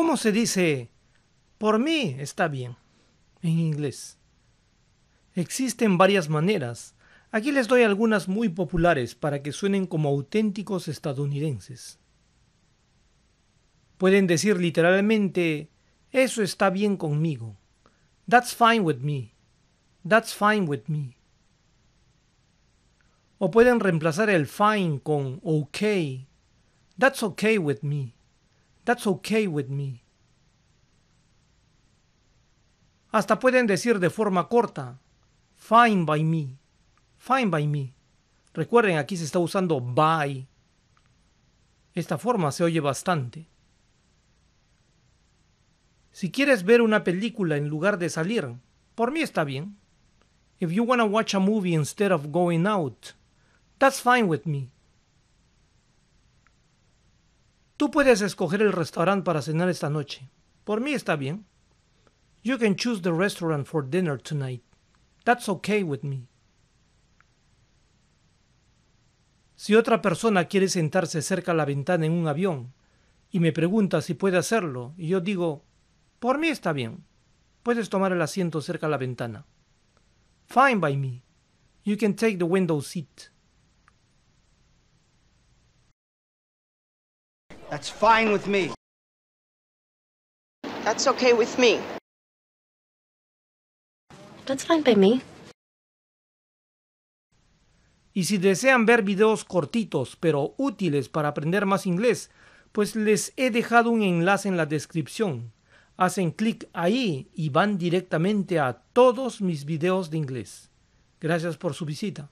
¿Cómo se dice por mí está bien en inglés? Existen varias maneras. Aquí les doy algunas muy populares para que suenen como auténticos estadounidenses. Pueden decir literalmente, eso está bien conmigo. That's fine with me. That's fine with me. O pueden reemplazar el fine con OK. That's okay with me. That's okay with me. Hasta pueden decir de forma corta, fine by me, fine by me. Recuerden, aquí se está usando by. Esta forma se oye bastante. Si quieres ver una película en lugar de salir, por mí está bien. If you wanna watch a movie instead of going out, that's fine with me. Tú puedes escoger el restaurante para cenar esta noche. Por mí está bien. You can choose the restaurant for dinner tonight. That's okay with me. Si otra persona quiere sentarse cerca a la ventana en un avión y me pregunta si puede hacerlo, y yo digo, por mí está bien. Puedes tomar el asiento cerca a la ventana. Fine by me. You can take the window seat. That's fine with me. That's okay with me. That's Y si desean ver videos cortitos pero útiles para aprender más inglés, pues les he dejado un enlace en la descripción. Hacen clic ahí y van directamente a todos mis videos de inglés. Gracias por su visita.